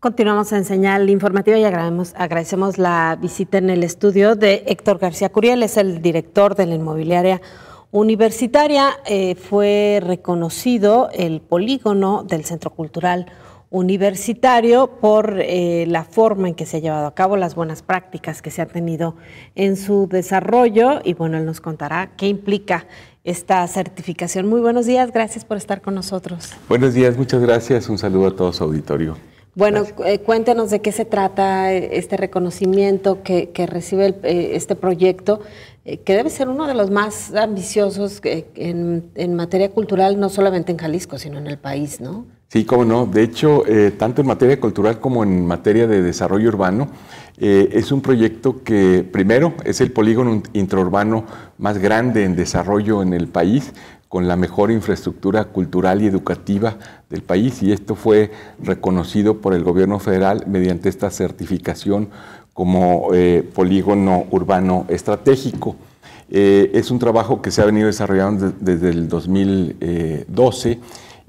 Continuamos en señal informativa y agradecemos, la visita en el estudio de Héctor García Curiel, es el director de la inmobiliaria universitaria. Eh, fue reconocido el polígono del Centro Cultural Universitario por eh, la forma en que se ha llevado a cabo, las buenas prácticas que se ha tenido en su desarrollo y bueno, él nos contará qué implica esta certificación. Muy buenos días, gracias por estar con nosotros. Buenos días, muchas gracias, un saludo a todo su auditorio. Bueno, eh, cuéntenos de qué se trata eh, este reconocimiento que, recibe eh, este proyecto, que debe ser uno de los más ambiciosos en, materia cultural, no solamente en Jalisco, sino en el país, ¿no? Sí, cómo no. De hecho, tanto en materia cultural como en materia de desarrollo urbano, eh, es un proyecto que, primero, es el polígono intraurbano más grande en desarrollo en el país, con la mejor infraestructura cultural y educativa del país, y esto fue reconocido por el gobierno federal mediante esta certificación como eh, polígono urbano estratégico. Eh, es un trabajo que se ha venido desarrollando desde el 2012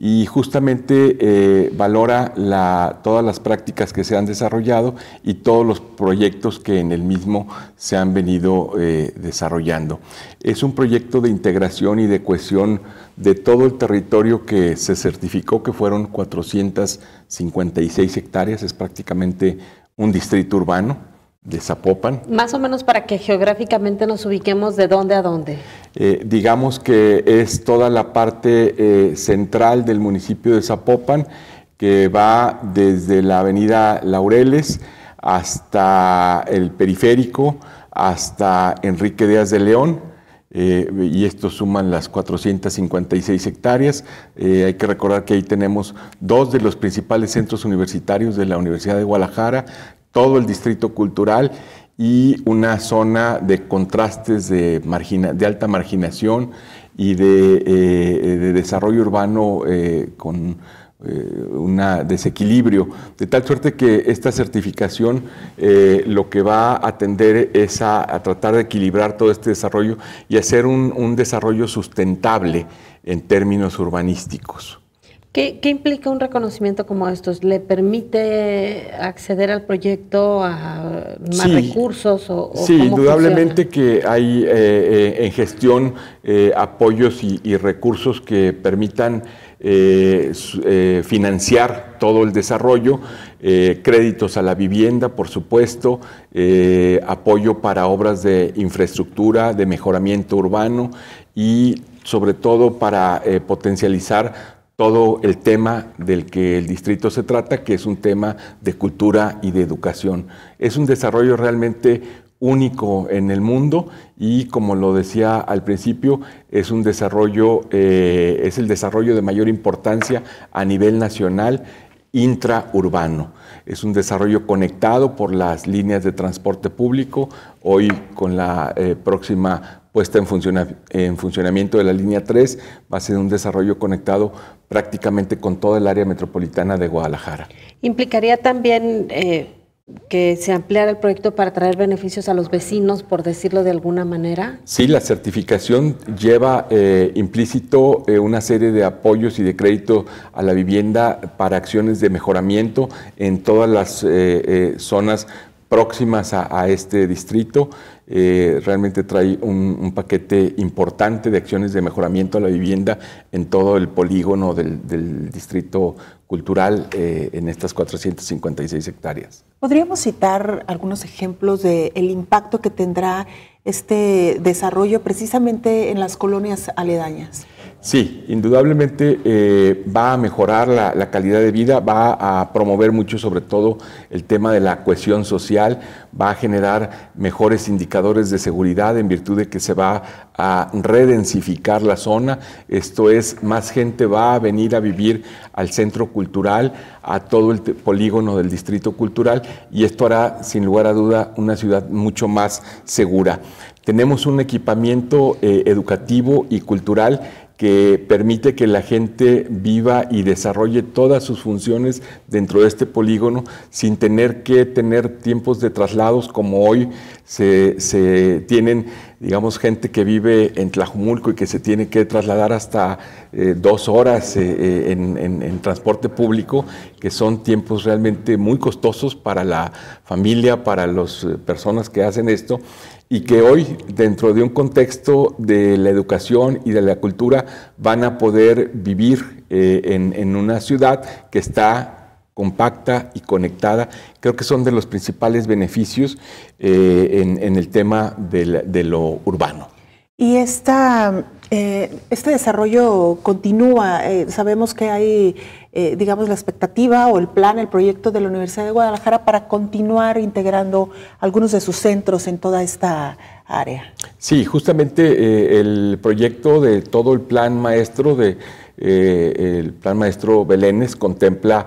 y justamente eh, valora la, todas las prácticas que se han desarrollado y todos los proyectos que en el mismo se han venido eh, desarrollando. Es un proyecto de integración y de cohesión de todo el territorio que se certificó, que fueron 456 hectáreas, es prácticamente un distrito urbano de Zapopan. Más o menos para que geográficamente nos ubiquemos de dónde a dónde. Eh, digamos que es toda la parte eh, central del municipio de Zapopan, que va desde la avenida Laureles hasta el periférico, hasta Enrique Díaz de León, eh, y esto suman las 456 hectáreas. hay que recordar que ahí tenemos dos de los principales centros universitarios de la Universidad de Guadalajara, todo el distrito cultural y una zona de contrastes de, alta marginación y de, eh, desarrollo urbano eh, con eh, un desequilibrio, de tal suerte que esta certificación lo que va a atender es a, tratar de equilibrar todo este desarrollo y hacer un desarrollo sustentable en términos urbanísticos. ¿Qué, implica un reconocimiento como estos? ¿Le permite acceder al proyecto a más recursos? sí, indudablemente que hay eh, eh, en gestión eh, apoyos y, recursos que permitan financiar todo el desarrollo, créditos a la vivienda, por supuesto, apoyo para obras de infraestructura, de mejoramiento urbano y sobre todo para potencializar todo el tema del que el distrito se trata, que es un tema de cultura y de educación. Es un desarrollo realmente único en el mundo y como lo decía al principio es un desarrollo eh, es el desarrollo de mayor importancia a nivel nacional intraurbano es un desarrollo conectado por las líneas de transporte público hoy con la eh, próxima puesta en, funcionamiento de la línea 3 va a ser un desarrollo conectado prácticamente con toda el área metropolitana de Guadalajara. Implicaría también eh, que se ampliara el proyecto para traer beneficios a los vecinos, por decirlo de alguna manera. Sí, la certificación lleva eh, implícito eh, una serie de apoyos y de crédito a la vivienda para acciones de mejoramiento en todas las zonas próximas a, este distrito. Eh, realmente trae un, paquete importante de acciones de mejoramiento a la vivienda en todo el polígono del, distrito cultural eh, en estas 456 hectáreas. ¿Podríamos citar algunos ejemplos del impacto que tendrá este desarrollo precisamente en las colonias aledañas? Sí, indudablemente eh, va a mejorar la, calidad de vida, va a promover mucho sobre todo el tema de la cohesión social, va a generar mejores indicadores de seguridad en virtud de que se va a redensificar la zona, esto es, más gente va a venir a vivir al centro cultural, a todo el polígono del distrito cultural y esto hará sin lugar a duda una ciudad mucho más segura. Tenemos un equipamiento eh, educativo y cultural que permite que la gente viva y desarrolle todas sus funciones dentro de este polígono sin tener que tener tiempos de traslados como hoy se, tienen, digamos, gente que vive en Tlajumulco y que se tiene que trasladar hasta eh, dos horas eh, eh, en transporte público, que son tiempos realmente muy costosos para la familia, para las personas que hacen esto y que hoy, dentro de un contexto de la educación y de la cultura, van a poder vivir eh, en, una ciudad que está compacta y conectada. Creo que son de los principales beneficios eh, en, el tema de, lo urbano. Y esta, eh, este desarrollo continúa. sabemos que hay eh, digamos, la expectativa o el plan, el proyecto de la Universidad de Guadalajara para continuar integrando algunos de sus centros en toda esta área. Sí, justamente eh, el proyecto de todo el plan maestro de... Eh, el plan maestro Belénes contempla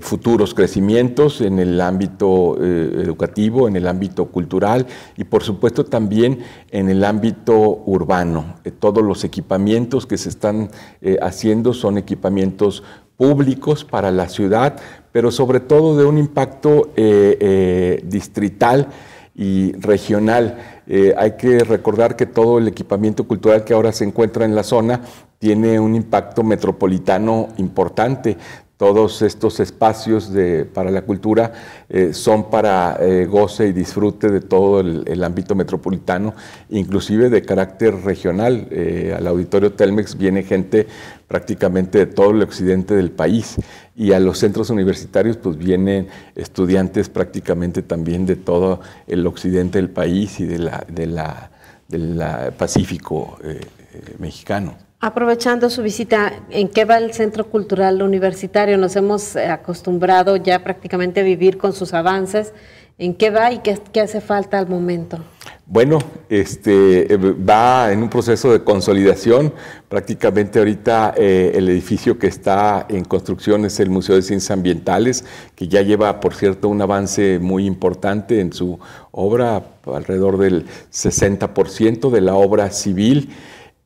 futuros crecimientos en el ámbito educativo, en el ámbito cultural y por supuesto también en el ámbito urbano. todos los equipamientos que se están haciendo son equipamientos públicos para la ciudad, pero sobre todo de un impacto eh, eh, distrital y regional. Eh, hay que recordar que todo el equipamiento cultural que ahora se encuentra en la zona tiene un impacto metropolitano importante. Todos estos espacios para la cultura eh, son para eh, goce y disfrute de todo el, ámbito metropolitano, inclusive de carácter regional. Eh, al auditorio Telmex viene gente prácticamente de todo el occidente del país y a los centros universitarios pues vienen estudiantes prácticamente también de todo el occidente del país y del de la, Pacífico mexicano. Aprovechando su visita, ¿en qué va el Centro Cultural Universitario? Nos hemos eh, acostumbrado ya prácticamente a vivir con sus avances. ¿En qué va y qué, qué, hace falta al momento? Bueno, este, eh, va en un proceso de consolidación. Prácticamente ahorita eh, el edificio que está en construcción es el Museo de Ciencias Ambientales, que ya lleva, por cierto, un avance muy importante en su obra, alrededor del 60% de la obra civil.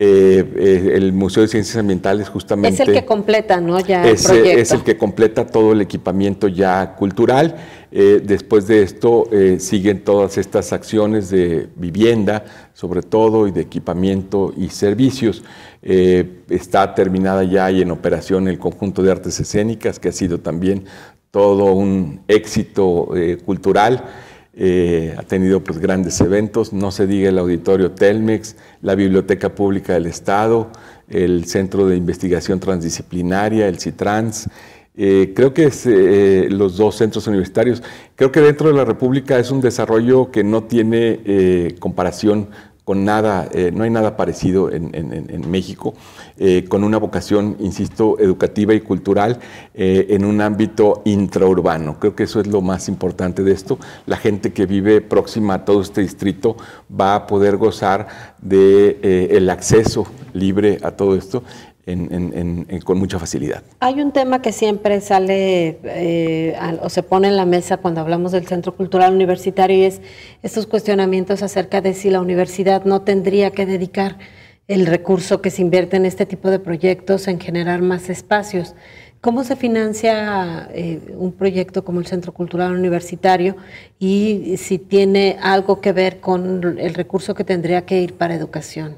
Eh, eh, el Museo de Ciencias Ambientales justamente... Es el que completa, ¿no? Ya eh, es, el que completa todo el equipamiento ya cultural. Eh, después de esto siguen todas estas acciones de vivienda, sobre todo, y de equipamiento y servicios. está terminada ya y en operación el conjunto de artes escénicas, que ha sido también todo un éxito cultural. Eh, ha tenido pues, grandes eventos, no se diga el auditorio Telmex, la Biblioteca Pública del Estado, el Centro de Investigación Transdisciplinaria, el CITRANS. Eh, creo que es, eh, los dos centros universitarios, creo que dentro de la República es un desarrollo que no tiene comparación con nada, eh, no hay nada parecido en, México, eh, con una vocación, insisto, educativa y cultural eh, en un ámbito intraurbano. Creo que eso es lo más importante de esto. La gente que vive próxima a todo este distrito va a poder gozar del de, el acceso libre a todo esto con mucha facilidad. Hay un tema que siempre sale eh, o se pone en la mesa cuando hablamos del Centro Cultural Universitario y es estos cuestionamientos acerca de si la universidad no tendría que dedicar el recurso que se invierte en este tipo de proyectos en generar más espacios. ¿Cómo se financia eh, un proyecto como el Centro Cultural Universitario y si tiene algo que ver con el recurso que tendría que ir para educación?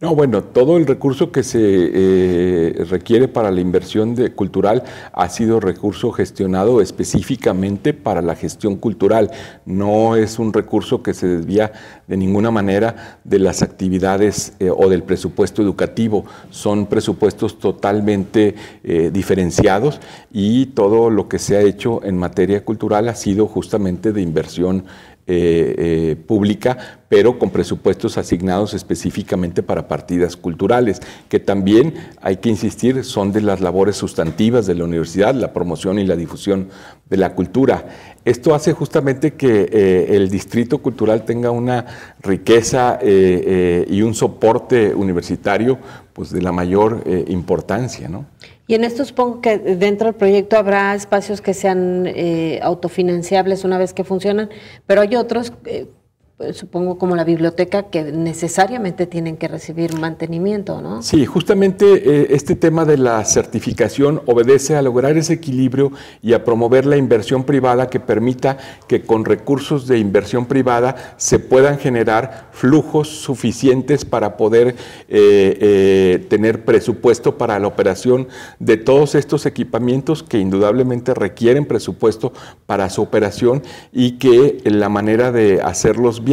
No, bueno, todo el recurso que se eh, requiere para la inversión cultural ha sido recurso gestionado específicamente para la gestión cultural. No es un recurso que se desvía de ninguna manera de las actividades eh, o del presupuesto educativo. Son presupuestos totalmente eh, diferenciados y todo lo que se ha hecho en materia cultural ha sido justamente de inversión eh, eh, pública, pero con presupuestos asignados específicamente para partidas culturales, que también, hay que insistir, son de las labores sustantivas de la universidad, la promoción y la difusión de la cultura. Esto hace justamente que eh, el distrito cultural tenga una riqueza y un soporte universitario pues, de la mayor importancia. ¿no? Y en esto supongo que dentro del proyecto habrá espacios que sean eh, autofinanciables una vez que funcionan, pero hay otros eh, eh, supongo como la biblioteca, que necesariamente tienen que recibir mantenimiento, ¿no? Sí, justamente eh, este tema de la certificación obedece a lograr ese equilibrio y a promover la inversión privada que permita que con recursos de inversión privada se puedan generar flujos suficientes para poder eh, tener presupuesto para la operación de todos estos equipamientos que indudablemente requieren presupuesto para su operación y que la manera de hacerlos bien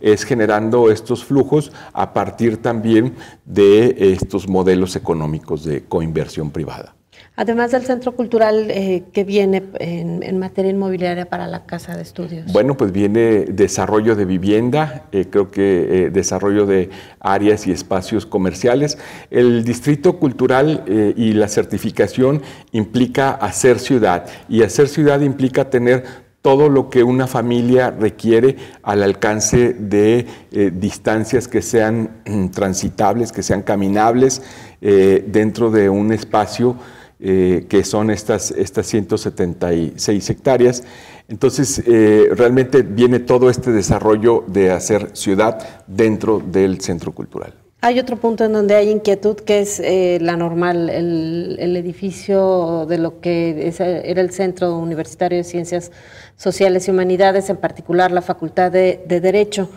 es generando estos flujos a partir también de estos modelos económicos de coinversión privada. Además del centro cultural ¿qué eh, que viene en, materia inmobiliaria para la casa de estudios. Bueno, pues viene desarrollo de vivienda, eh, creo que eh, desarrollo de áreas y espacios comerciales. El distrito cultural y la certificación implica hacer ciudad y hacer ciudad implica tener todo lo que una familia requiere al alcance de eh, distancias que sean mm, transitables, que sean caminables eh, dentro de un espacio eh, que son estas, estas 176 hectáreas. Entonces, realmente viene todo este desarrollo de hacer ciudad dentro del centro cultural. Hay otro punto en donde hay inquietud que es eh, la normal, el, edificio de lo que eh, era el Centro Universitario de Ciencias Sociales y Humanidades, en particular la Facultad de, de Derecho.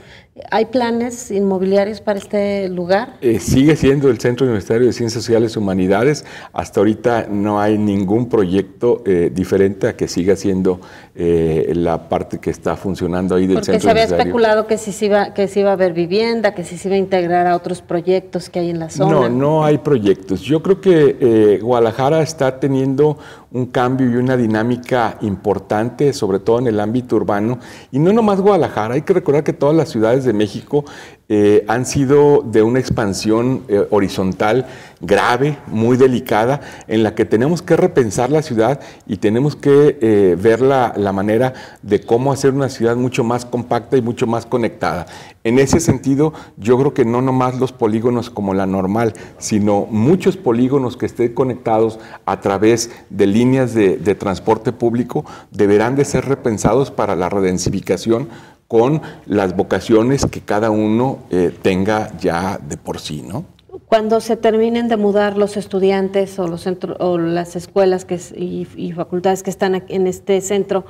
¿Hay planes inmobiliarios para este lugar? Eh, sigue siendo el Centro Universitario de Ciencias Sociales y Humanidades. Hasta ahorita no hay ningún proyecto eh, diferente a que siga siendo eh, la parte que está funcionando ahí del Centro Universitario. Porque se había especulado que si se iba, que si iba a haber vivienda, que si se iba a integrar a otros proyectos que hay en la zona. No, no hay proyectos. Yo creo que Guadalajara está teniendo un cambio y una dinámica importante, sobre todo en el ámbito urbano. Y no nomás Guadalajara, hay que recordar que todas las ciudades de México eh, han sido de una expansión eh, horizontal grave, muy delicada, en la que tenemos que repensar la ciudad y tenemos que eh, ver la, manera de cómo hacer una ciudad mucho más compacta y mucho más conectada. En ese sentido, yo creo que no nomás los polígonos como la normal, sino muchos polígonos que estén conectados a través de líneas de, de transporte público deberán de ser repensados para la redensificación con las vocaciones que cada uno eh, tenga ya de por sí, ¿no? Cuando se terminen de mudar los estudiantes o los centros o las escuelas que, y, facultades que están en este centro,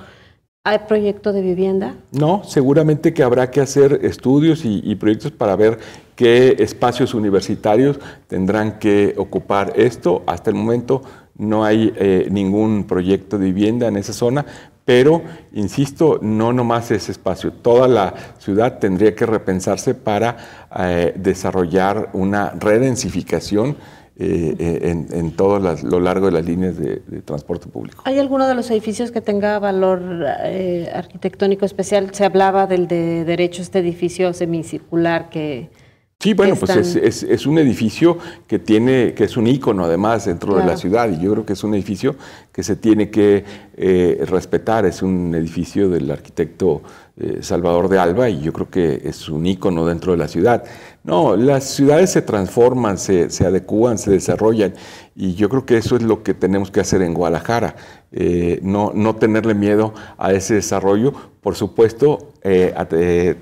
¿hay proyecto de vivienda? No, seguramente que habrá que hacer estudios y, proyectos para ver qué espacios universitarios tendrán que ocupar esto. Hasta el momento no hay eh, ningún proyecto de vivienda en esa zona, pero, insisto, no nomás ese espacio, toda la ciudad tendría que repensarse para eh, desarrollar una redensificación eh, eh, en, todo lo largo de las líneas de, transporte público. ¿Hay alguno de los edificios que tenga valor arquitectónico especial? Se hablaba del de derecho, este edificio semicircular que Sí, bueno, pues es, un edificio que tiene, que es un icono, además dentro de la ciudad, y yo creo que es un edificio que se tiene que eh, respetar, es un edificio del arquitecto eh, Salvador de Alba, y yo creo que es un icono dentro de la ciudad. No, las ciudades se transforman, se, se adecúan, se desarrollan, y yo creo que eso es lo que tenemos que hacer en Guadalajara, eh, no, no tenerle miedo a ese desarrollo, por supuesto,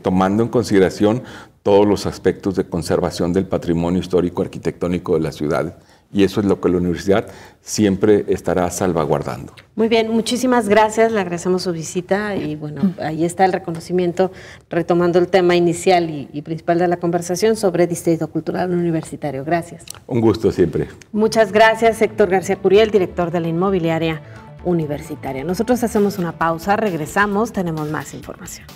tomando en consideración todos los aspectos de conservación del patrimonio histórico arquitectónico de la ciudad. Y eso es lo que la universidad siempre estará salvaguardando. Muy bien, muchísimas gracias, le agradecemos su visita y bueno, ahí está el reconocimiento, retomando el tema inicial y, principal de la conversación sobre Distrito Cultural Universitario. Gracias. Un gusto siempre. Muchas gracias, Héctor García Curiel, director de la inmobiliaria universitaria. Nosotros hacemos una pausa, regresamos, tenemos más información.